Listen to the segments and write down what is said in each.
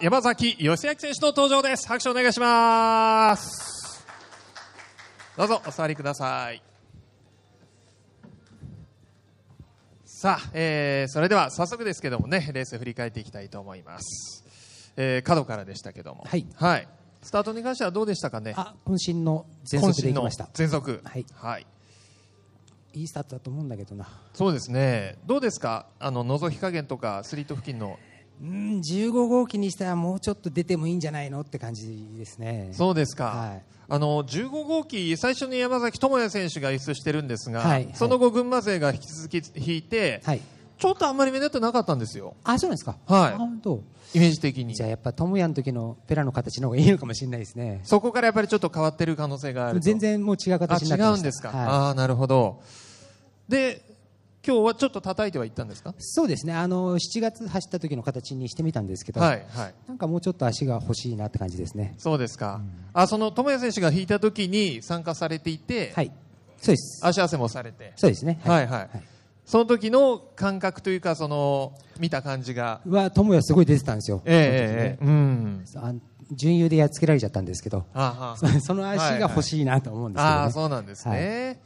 山崎義明選手の登場です。拍手お願いします。どうぞお座りください。さあ、えー、それでは早速ですけどもね、レース振り返っていきたいと思います。えー、角からでしたけども。はい。はい。スタートに関してはどうでしたかね。あ、渾身の全速でいきました。全速。はい。はい。いいスタートだと思うんだけどな。そうですね。どうですか。あの覗き加減とかスリート付近のうん15号機にしたらもうちょっと出てもいいんじゃないのって感じですね。そうですか、はい、あの15号機、最初に山崎智也選手が輸出してるんですが、はいその後、群馬勢が引き続き引いて、ちょっとあんまり目立ってなかったんですよ。あそうなんですか、はい、本当イメージ的にじゃあやっぱ智也の時のペラの形の方がいいのかもしれないですねそこからやっぱりちょっと変わってる可能性がある全然もう違う形になってま違うんですか、ああなるほどで今日はちょっと叩いてはいったんですかそうですねあの7月走った時の形にしてみたんですけど、はいはい、なんかもうちょっと足が欲しいなって感じですねそうですか、うん、あその智也選手が引いた時に参加されていて、はい、そうです足合わせもされてそうですね、はい、はいはい、はいその時の感覚というかその見た感じがは智也すごい出てたんですよ、えー、えーね、うん、準優でやっつけられちゃったんですけどああその足が欲しいなと思うんですけど、ねはいはい、ああそうなんですね、はい、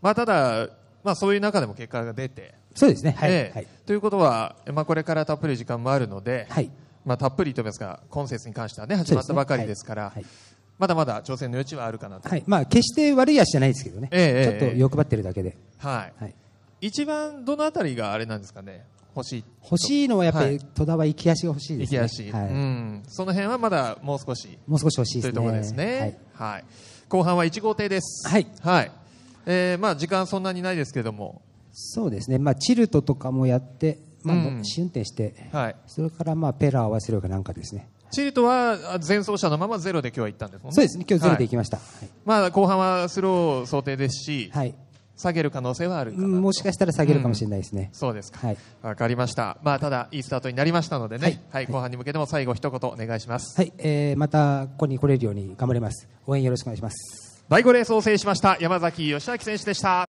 まあただまあ、そういう中でも結果が出てそうですね、はい、えーはい、ということは、まあ、これからたっぷり時間もあるので、はいまあ、たっぷりといいますか今節に関しては、ね、始まったばかりですから。ね、はい、はいまだまだ挑戦の余地はあるかなと、はい、まあ、決して悪い足じゃないですけどね、えー、ちょっと欲張ってるだけで、はい、はい、一番どのあたりがあれなんですかね欲しい欲しいのはやっぱり、はい、戸田は行き足が欲しいですね行き足、はい、うんその辺はまだもう少しもう少し欲しいですねというところですね、はい後半は1号艇ですはい、はいえー、まあ時間そんなにないですけどもそうですね、まあ、チルトとかもやって、まあ、試運転して、はい、それからまあペラ合わせるかなんかですねチルトは前走者のままゼロで今日は行ったんですもんねそうですね今日ゼロで行きました、はい、まあ、後半はスロー想定ですし、はい、下げる可能性はあるもしかしたら下げるかもしれないですね、うん、そうですか、はい、分かりました、まあ、ただいいスタートになりましたのでね、はい、はい、後半に向けても最後一言お願いします、はいえー、またここに来れるように頑張ります応援よろしくお願いします第5レースを制しました山崎義明選手でした。